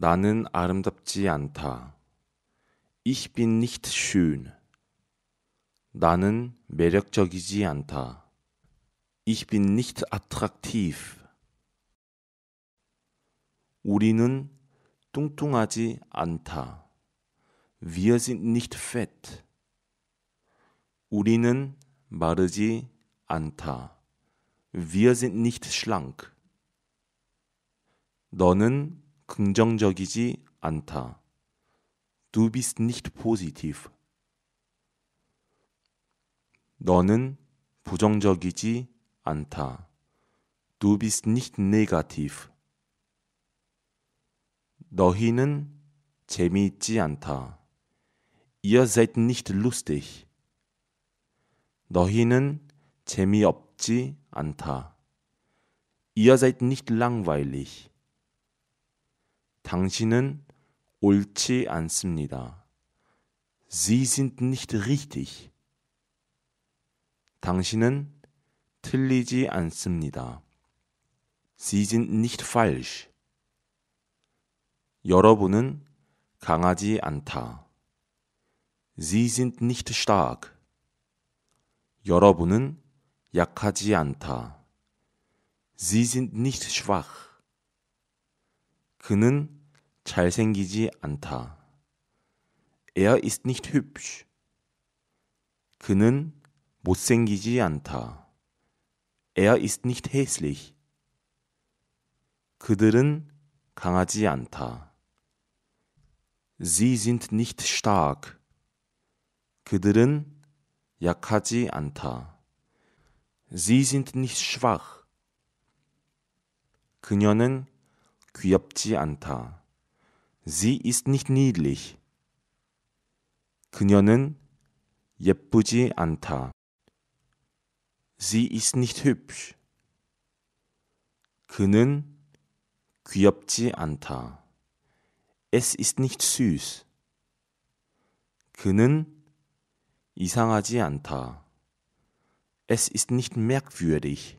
나는 아름답지 않다. Ich bin nicht schön. 나는 매력적이지 않다. Ich bin nicht attraktiv. 우리는 뚱뚱하지 않다. Wir sind nicht fett. 우리는 마르지 않다. Wir sind nicht schlank. 너는 긍정적이지 않다. Du bist nicht positiv. 너는 부정적이지 않다. Du bist nicht negativ. 너희는 재미있지 않다. Ihr seid nicht lustig. 너희는 재미없지 않다. Ihr seid nicht langweilig. 당신은 옳지 않습니다. Sie sind nicht richtig. 당신은 틀리지 않습니다. Sie sind nicht falsch. 여러분은 강하지 않다. Sie sind nicht stark. 여러분은 약하지 않다. Sie sind nicht schwach. 그는 잘생기지 않다. Er ist nicht hübsch. 그는 못생기지 않다. Er ist nicht hässlich. 그들은 강하지 않다. Sie sind nicht stark. 그들은 약하지 않다. Sie sind nicht schwach. 그녀는 귀엽지 않다. Sie ist nicht niedlich. 그녀는 예쁘지 않다. Sie ist nicht hübsch. 그는 귀엽지 않다. Es ist nicht süß. 그는 이상하지 않다. Es ist nicht merkwürdig.